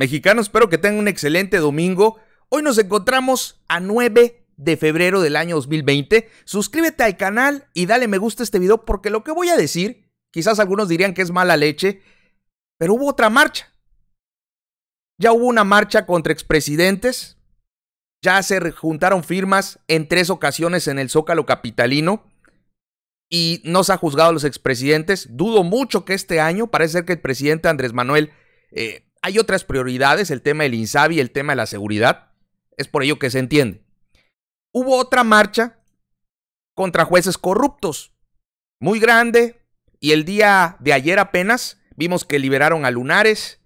Mexicano, espero que tengan un excelente domingo. Hoy nos encontramos a 9 de febrero del año 2020. Suscríbete al canal y dale me gusta a este video porque lo que voy a decir, quizás algunos dirían que es mala leche, pero hubo otra marcha. Ya hubo una marcha contra expresidentes. Ya se juntaron firmas en tres ocasiones en el Zócalo Capitalino y no se ha juzgado a los expresidentes. Dudo mucho que este año, parece ser que el presidente Andrés Manuel eh, hay otras prioridades, el tema del INSABI, el tema de la seguridad. Es por ello que se entiende. Hubo otra marcha contra jueces corruptos, muy grande, y el día de ayer apenas vimos que liberaron a Lunares,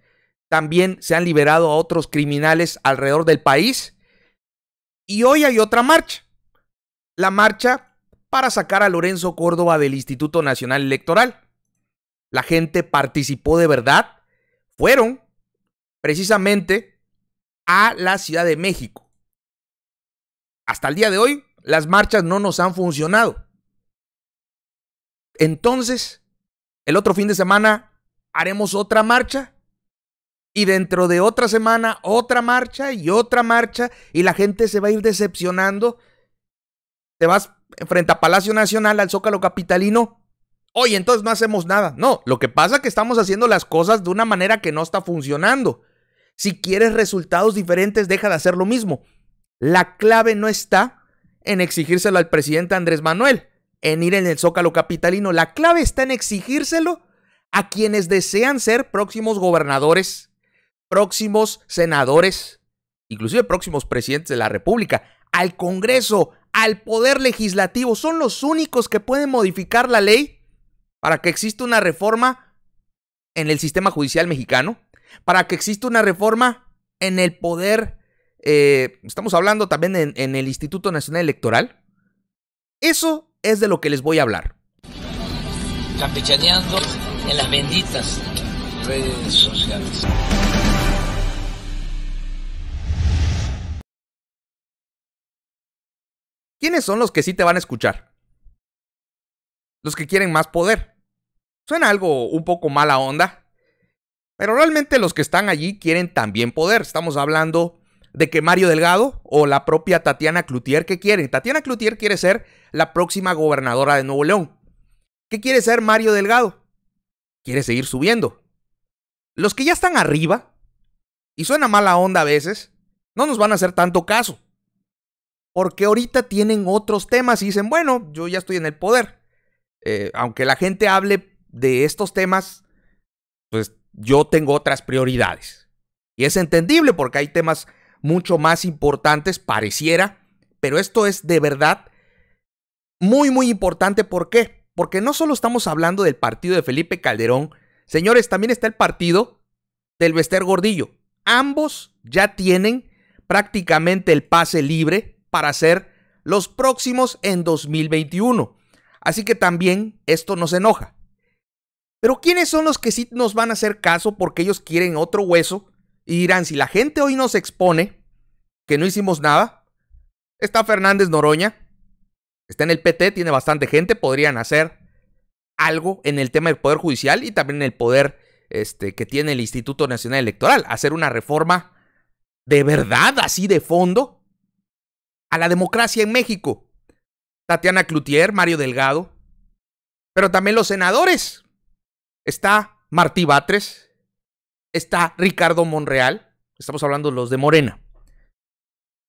también se han liberado a otros criminales alrededor del país, y hoy hay otra marcha, la marcha para sacar a Lorenzo Córdoba del Instituto Nacional Electoral. La gente participó de verdad, fueron precisamente a la Ciudad de México. Hasta el día de hoy, las marchas no nos han funcionado. Entonces, el otro fin de semana haremos otra marcha y dentro de otra semana otra marcha y otra marcha y la gente se va a ir decepcionando. Te vas frente a Palacio Nacional, al Zócalo Capitalino. Oye, entonces no hacemos nada. No, lo que pasa es que estamos haciendo las cosas de una manera que no está funcionando. Si quieres resultados diferentes, deja de hacer lo mismo. La clave no está en exigírselo al presidente Andrés Manuel, en ir en el zócalo capitalino. La clave está en exigírselo a quienes desean ser próximos gobernadores, próximos senadores, inclusive próximos presidentes de la República, al Congreso, al Poder Legislativo. Son los únicos que pueden modificar la ley para que exista una reforma en el sistema judicial mexicano, para que exista una reforma en el poder. Eh, estamos hablando también en, el Instituto Nacional Electoral. Eso es de lo que les voy a hablar. Campechaneando en las benditas redes sociales. ¿Quiénes son los que sí te van a escuchar? Los que quieren más poder. Suena algo un poco mala onda, pero realmente los que están allí quieren también poder. Estamos hablando de que Mario Delgado o la propia Tatiana Cloutier, ¿qué quieren? Tatiana Cloutier quiere ser la próxima gobernadora de Nuevo León. ¿Qué quiere ser Mario Delgado? Quiere seguir subiendo. Los que ya están arriba, y suena mala onda a veces, no nos van a hacer tanto caso. Porque ahorita tienen otros temas y dicen, bueno, yo ya estoy en el poder. Eh, aunque la gente hable de estos temas, pues yo tengo otras prioridades. Y es entendible porque hay temas mucho más importantes, pareciera, pero esto es de verdad muy, muy importante. ¿Por qué? Porque no solo estamos hablando del partido de Felipe Calderón, señores, también está el partido del Vester Gordillo. Ambos ya tienen prácticamente el pase libre para ser los próximos en 2021. Así que también esto nos enoja. Pero ¿quiénes son los que sí nos van a hacer caso porque ellos quieren otro hueso? Y dirán, si la gente hoy nos expone que no hicimos nada, está Fernández Noroña, está en el PT, tiene bastante gente, podrían hacer algo en el tema del Poder Judicial y también en el poder este, que tiene el Instituto Nacional Electoral, hacer una reforma de verdad, así de fondo, a la democracia en México. Tatiana Cloutier, Mario Delgado, pero también los senadores. Está Martí Batres, está Ricardo Monreal, estamos hablando los de Morena.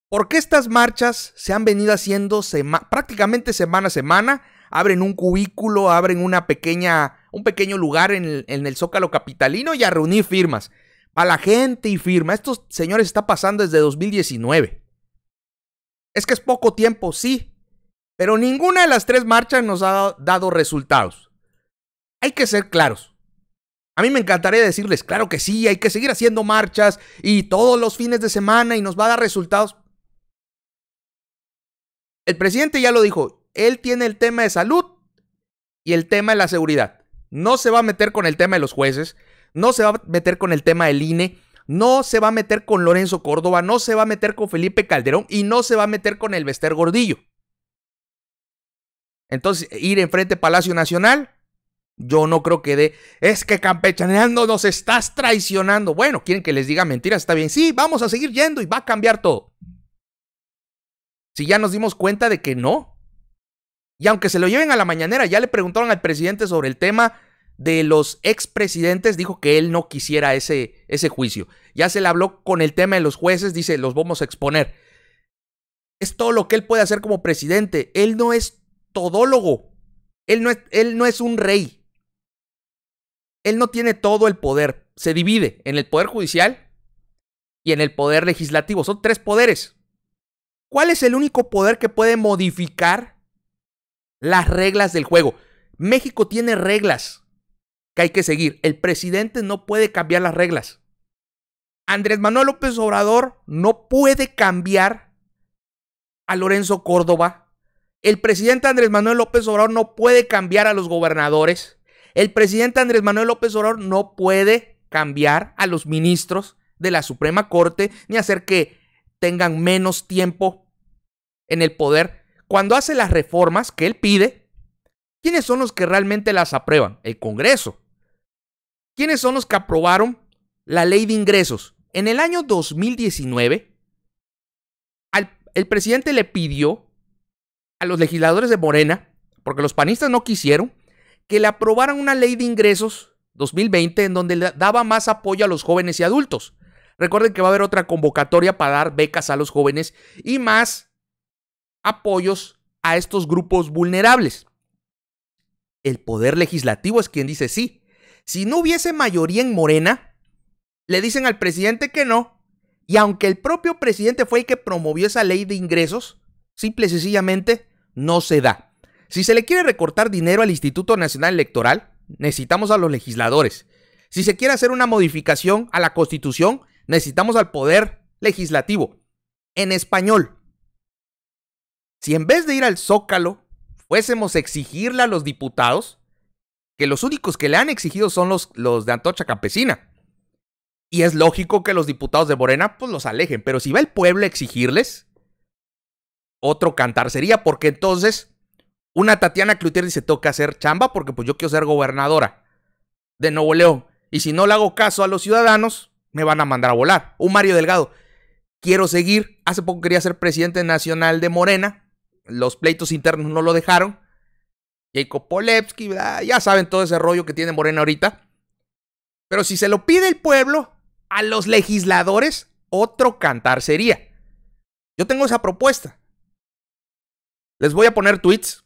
¿Por qué estas marchas se han venido haciendo prácticamente semana a semana? Abren un cubículo, abren una pequeña, un pequeño lugar en el, Zócalo Capitalino y a reunir firmas. A la gente y firma. Estos señores está pasando desde 2019. Es que es poco tiempo, sí, pero ninguna de las tres marchas nos ha dado resultados. Hay que ser claros. A mí me encantaría decirles, claro que sí, hay que seguir haciendo marchas y todos los fines de semana y nos va a dar resultados. El presidente ya lo dijo, él tiene el tema de salud y el tema de la seguridad. No se va a meter con el tema de los jueces, no se va a meter con el tema del INE, no se va a meter con Lorenzo Córdoba, no se va a meter con Felipe Calderón y no se va a meter con el Vester Gordillo. Entonces, ir enfrente Palacio Nacional, yo no creo que de, es que campechaneando nos estás traicionando. Bueno, quieren que les diga mentiras, está bien. Sí, vamos a seguir yendo y va a cambiar todo. Si ya nos dimos cuenta de que no. Y aunque se lo lleven a la mañanera, ya le preguntaron al presidente sobre el tema de los expresidentes, dijo que él no quisiera ese, ese juicio. Ya se le habló con el tema de los jueces, dice, los vamos a exponer. Es todo lo que él puede hacer como presidente. Él no es todólogo. Él no es, él no es un rey él no tiene todo el poder. Se divide en el poder judicial y en el poder legislativo. Son tres poderes. ¿Cuál es el único poder que puede modificar las reglas del juego? México tiene reglas que hay que seguir. El presidente no puede cambiar las reglas. Andrés Manuel López Obrador no puede cambiar a Lorenzo Córdoba. El presidente Andrés Manuel López Obrador no puede cambiar a los gobernadores. El presidente Andrés Manuel López Obrador no puede cambiar a los ministros de la Suprema Corte ni hacer que tengan menos tiempo en el poder. Cuando hace las reformas que él pide, ¿quiénes son los que realmente las aprueban? El Congreso. ¿Quiénes son los que aprobaron la ley de ingresos? En el año 2019, el presidente le pidió a los legisladores de Morena, porque los panistas no quisieron, que le aprobaran una ley de ingresos 2020 en donde le daba más apoyo a los jóvenes y adultos. Recuerden que va a haber otra convocatoria para dar becas a los jóvenes y más apoyos a estos grupos vulnerables. El poder legislativo es quien dice sí. Si no hubiese mayoría en Morena, le dicen al presidente que no. Y aunque el propio presidente fue el que promovió esa ley de ingresos, simple y sencillamente no se da. Si se le quiere recortar dinero al Instituto Nacional Electoral, necesitamos a los legisladores. Si se quiere hacer una modificación a la Constitución, necesitamos al Poder Legislativo. En español, si en vez de ir al zócalo fuésemos a exigirle a los diputados, que los únicos que le han exigido son los, de Antocha Campesina. Y es lógico que los diputados de Morena pues los alejen, pero si va el pueblo a exigirles, otro cantar sería, porque entonces una Tatiana Cloutier dice, toca hacer chamba porque pues yo quiero ser gobernadora de Nuevo León. Y si no le hago caso a los ciudadanos, me van a mandar a volar. Un Mario Delgado, quiero seguir. Hace poco quería ser presidente nacional de Morena. Los pleitos internos no lo dejaron. Jacob Polevsky, ah, ya saben todo ese rollo que tiene Morena ahorita. Pero si se lo pide el pueblo, a los legisladores, otro cantar sería. Yo tengo esa propuesta. Les voy a poner tweets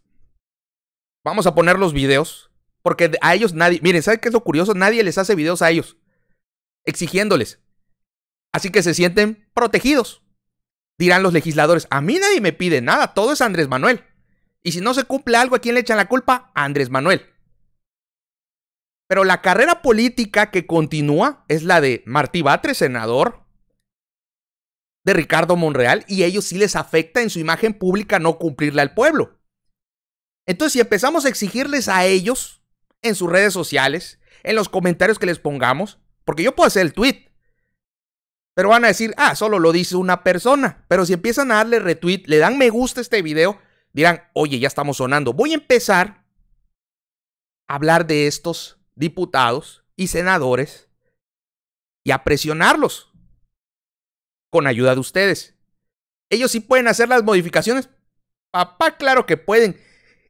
Vamos a poner los videos. Porque a ellos nadie. Miren, ¿saben qué es lo curioso? Nadie les hace videos a ellos. Exigiéndoles. Así que se sienten protegidos. Dirán los legisladores: A mí nadie me pide nada. Todo es Andrés Manuel. Y si no se cumple algo, ¿a quién le echan la culpa? Andrés Manuel. Pero la carrera política que continúa es la de Martí Batres, senador, de Ricardo Monreal, y ellos sí les afecta en su imagen pública no cumplirle al pueblo. Entonces, si empezamos a exigirles a ellos en sus redes sociales, en los comentarios que les pongamos, porque yo puedo hacer el tweet, pero van a decir, ah, solo lo dice una persona. Pero si empiezan a darle retweet, le dan me gusta a este video, dirán, oye, ya estamos sonando. Voy a empezar a hablar de estos diputados y senadores y a presionarlos con ayuda de ustedes. Ellos sí pueden hacer las modificaciones. Papá, claro que pueden.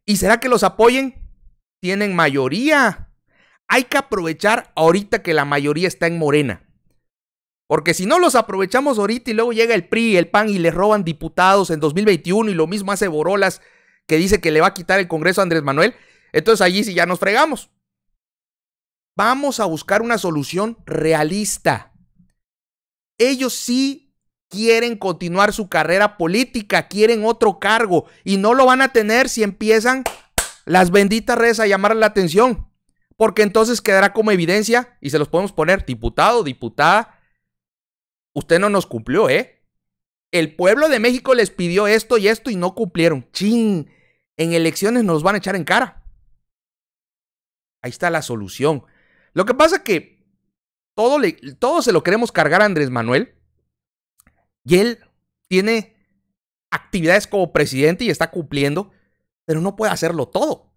¿Y será que los apoyen? Tienen mayoría. Hay que aprovechar ahorita que la mayoría está en Morena. Porque si no los aprovechamos ahorita y luego llega el PRI, el PAN y le roban diputados en 2021 y lo mismo hace Borolas que dice que le va a quitar el Congreso a Andrés Manuel, entonces allí sí ya nos fregamos. Vamos a buscar una solución realista. Ellos sí quieren continuar su carrera política, quieren otro cargo y no lo van a tener si empiezan las benditas redes a llamar la atención, porque entonces quedará como evidencia y se los podemos poner, diputado, diputada, usted no nos cumplió, ¿eh? El pueblo de México les pidió esto y esto y no cumplieron. Chin, en elecciones nos van a echar en cara. Ahí está la solución. Lo que pasa que todo, todo se lo queremos cargar a Andrés Manuel y él tiene actividades como presidente y está cumpliendo, pero no puede hacerlo todo.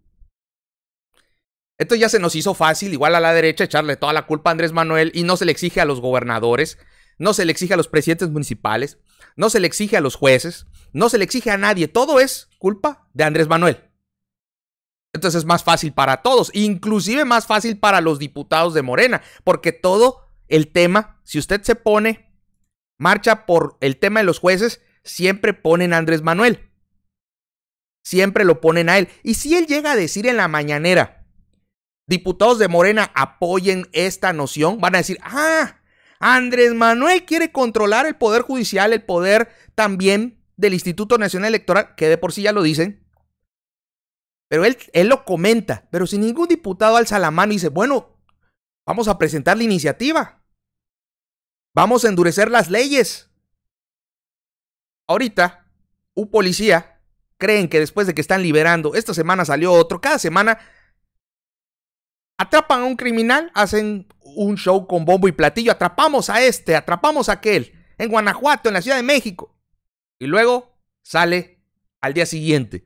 Esto ya se nos hizo fácil, igual a la derecha, echarle toda la culpa a Andrés Manuel y no se le exige a los gobernadores, no se le exige a los presidentes municipales, no se le exige a los jueces, no se le exige a nadie. Todo es culpa de Andrés Manuel. Entonces es más fácil para todos, inclusive más fácil para los diputados de Morena, porque todo el tema, si usted se pone marcha por el tema de los jueces, siempre ponen a Andrés Manuel. Siempre lo ponen a él. Y si él llega a decir en la mañanera, diputados de Morena apoyen esta noción, van a decir, ah, Andrés Manuel quiere controlar el poder judicial, el poder también del Instituto Nacional Electoral, que de por sí ya lo dicen. Pero él, él lo comenta, pero si ningún diputado alza la mano y dice, bueno, vamos a presentar la iniciativa. Vamos a endurecer las leyes. Ahorita, un policía creen que después de que están liberando, esta semana salió otro, cada semana atrapan a un criminal, hacen un show con bombo y platillo, atrapamos a este, atrapamos a aquel, en Guanajuato, en la Ciudad de México. Y luego sale al día siguiente.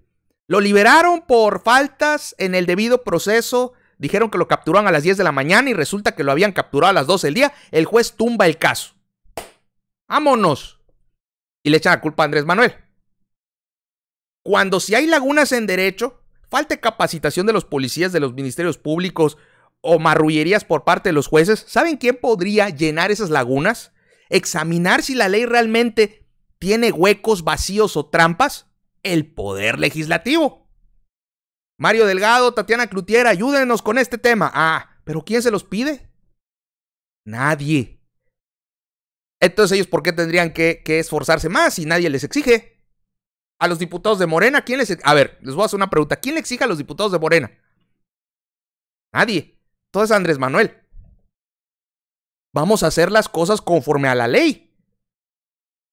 Lo liberaron por faltas en el debido proceso dijeron que lo capturaron a las 10 de la mañana y resulta que lo habían capturado a las 12 del día, el juez tumba el caso. ¡Vámonos! Y le echan la culpa a Andrés Manuel. Cuando si hay lagunas en derecho, falta capacitación de los policías, de los ministerios públicos o marrullerías por parte de los jueces, ¿saben quién podría llenar esas lagunas? Examinar si la ley realmente tiene huecos, vacíos o trampas. El poder legislativo. Mario Delgado, Tatiana Clutier, ayúdenos con este tema. Ah, pero ¿quién se los pide? Nadie. Entonces ellos, ¿por qué tendrían que, esforzarse más si nadie les exige? A los diputados de Morena, ¿quién les... A ver, les voy a hacer una pregunta. ¿Quién le exige a los diputados de Morena? Nadie. Entonces Andrés Manuel. Vamos a hacer las cosas conforme a la ley.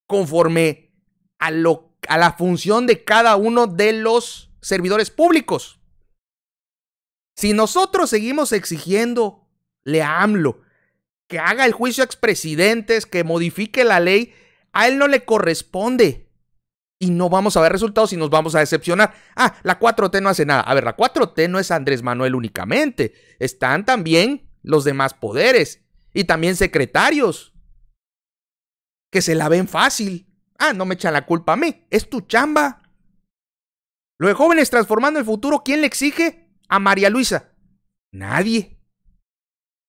Conforme a, lo, a la función de cada uno de los servidores públicos. Si nosotros seguimos exigiendo le AMLO que haga el juicio a expresidentes, que modifique la ley, a él no le corresponde. Y no vamos a ver resultados y nos vamos a decepcionar. Ah, la 4T no hace nada. A ver, la 4T no es Andrés Manuel únicamente. Están también los demás poderes y también secretarios que se la ven fácil. Ah, no me echan la culpa a mí. Es tu chamba. Lo de jóvenes transformando el futuro, ¿quién le exige? A María Luisa. Nadie.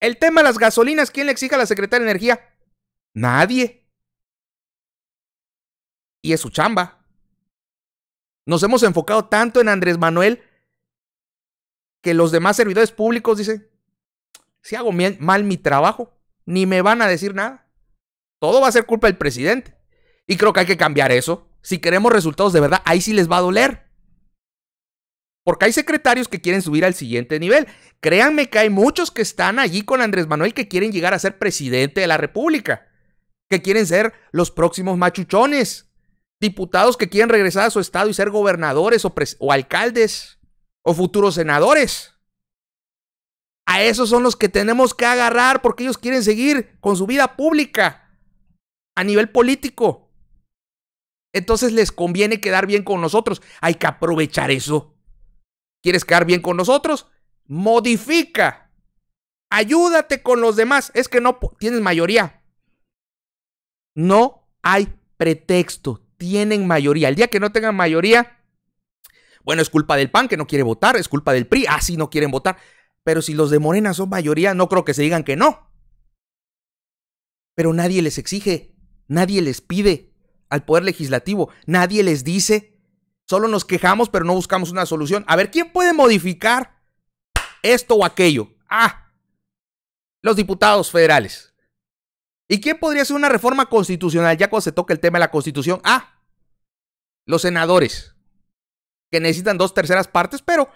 El tema de las gasolinas, ¿quién le exige a la secretaria de Energía? Nadie. Y es su chamba. Nos hemos enfocado tanto en Andrés Manuel que los demás servidores públicos dicen, si hago mal mi trabajo, ni me van a decir nada. Todo va a ser culpa del presidente. Y creo que hay que cambiar eso. Si queremos resultados de verdad, ahí sí les va a doler. Porque hay secretarios que quieren subir al siguiente nivel. Créanme que hay muchos que están allí con Andrés Manuel que quieren llegar a ser presidente de la República, que quieren ser los próximos machuchones, diputados que quieren regresar a su estado y ser gobernadores o, o alcaldes o futuros senadores. A esos son los que tenemos que agarrar porque ellos quieren seguir con su vida pública a nivel político. Entonces les conviene quedar bien con nosotros. Hay que aprovechar eso. ¿Quieres quedar bien con nosotros? Modifica. Ayúdate con los demás. Es que no tienes mayoría. No hay pretexto. Tienen mayoría. El día que no tengan mayoría, bueno, es culpa del PAN que no quiere votar, es culpa del PRI, así ah, no quieren votar. Pero si los de Morena son mayoría, no creo que se digan que no. Pero nadie les exige, nadie les pide al Poder Legislativo, nadie les dice Solo nos quejamos, pero no buscamos una solución. A ver, ¿quién puede modificar esto o aquello? Ah, los diputados federales. ¿Y quién podría hacer una reforma constitucional ya cuando se toca el tema de la constitución? Ah, los senadores, que necesitan dos terceras partes, pero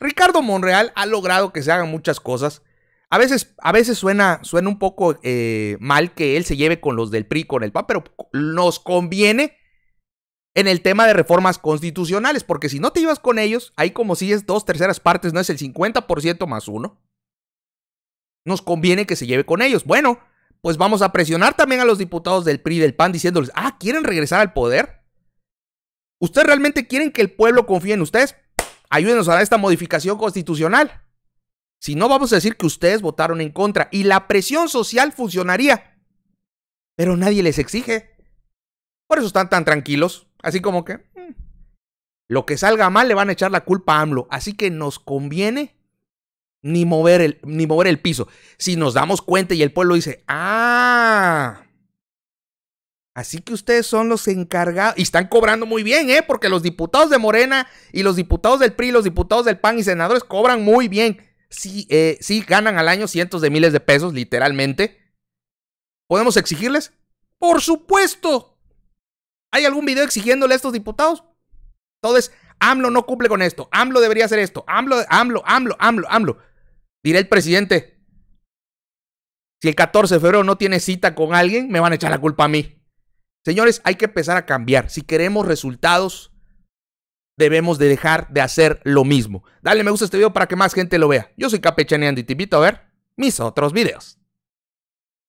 Ricardo Monreal ha logrado que se hagan muchas cosas. A veces, a veces suena, suena un poco eh, mal que él se lleve con los del PRI, con el PAN, pero nos conviene en el tema de reformas constitucionales, porque si no te ibas con ellos, ahí como si es dos terceras partes, no es el 50% más uno, nos conviene que se lleve con ellos. Bueno, pues vamos a presionar también a los diputados del PRI y del PAN diciéndoles, ah, ¿quieren regresar al poder? ¿Ustedes realmente quieren que el pueblo confíe en ustedes? Ayúdenos a dar esta modificación constitucional. Si no, vamos a decir que ustedes votaron en contra y la presión social funcionaría. Pero nadie les exige. Por eso están tan tranquilos. Así como que mm, lo que salga mal le van a echar la culpa a AMLO. Así que nos conviene ni mover el, ni mover el piso. Si nos damos cuenta y el pueblo dice, ah, así que ustedes son los encargados. Y están cobrando muy bien, ¿eh? Porque los diputados de Morena y los diputados del PRI, los diputados del PAN y senadores cobran muy bien. Sí, eh, sí ganan al año cientos de miles de pesos, literalmente. ¿Podemos exigirles? Por supuesto, ¿Hay algún video exigiéndole a estos diputados? Entonces, AMLO no cumple con esto. AMLO debería hacer esto. AMLO, AMLO, AMLO, AMLO, AMLO. Diré el presidente. Si el 14 de febrero no tiene cita con alguien, me van a echar la culpa a mí. Señores, hay que empezar a cambiar. Si queremos resultados, debemos de dejar de hacer lo mismo. Dale me gusta a este video para que más gente lo vea. Yo soy Capechaneando y te invito a ver mis otros videos.